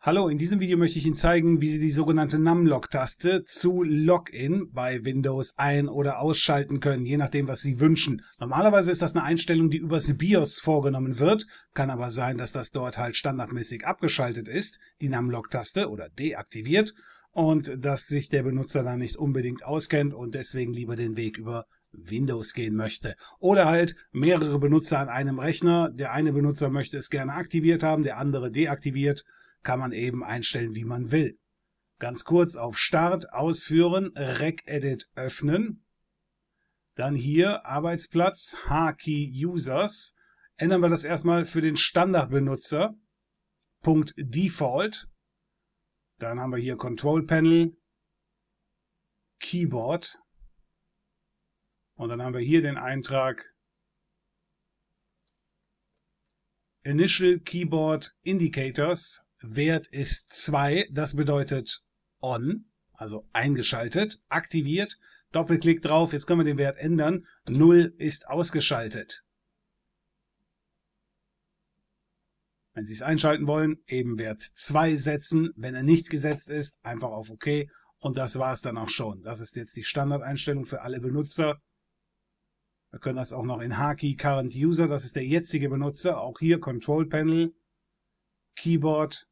Hallo, in diesem Video möchte ich Ihnen zeigen, wie Sie die sogenannte Numlock-Taste zu Login bei Windows ein- oder ausschalten können, je nachdem, was Sie wünschen. Normalerweise ist das eine Einstellung, die übers BIOS vorgenommen wird, kann aber sein, dass das dort halt standardmäßig abgeschaltet ist, die Numlock-Taste oder deaktiviert, und dass sich der Benutzer da nicht unbedingt auskennt und deswegen lieber den Weg über Windows gehen möchte. Oder halt mehrere Benutzer an einem Rechner. Der eine Benutzer möchte es gerne aktiviert haben, der andere deaktiviert. Kann man eben einstellen, wie man will. Ganz kurz auf Start ausführen, Regedit öffnen. Dann hier Arbeitsplatz, H-Key Users. Ändern wir das erstmal für den Standardbenutzer. Punkt Default. Dann haben wir hier Control Panel, Keyboard, und dann haben wir hier den Eintrag Initial Keyboard Indicators. Wert ist 2. Das bedeutet on, also eingeschaltet, aktiviert. Doppelklick drauf. Jetzt können wir den Wert ändern. 0 ist ausgeschaltet. Wenn Sie es einschalten wollen, eben Wert 2 setzen. Wenn er nicht gesetzt ist, einfach auf OK. Und das war es dann auch schon. Das ist jetzt die Standardeinstellung für alle Benutzer. Wir können das auch noch in Haki Current User, das ist der jetzige Benutzer, auch hier Control Panel, Keyboard,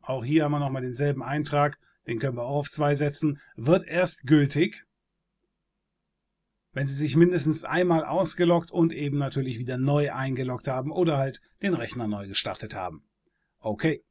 auch hier haben wir nochmal denselben Eintrag, den können wir auch auf 2 setzen, wird erst gültig, wenn Sie sich mindestens einmal ausgeloggt und eben natürlich wieder neu eingeloggt haben oder halt den Rechner neu gestartet haben. Okay.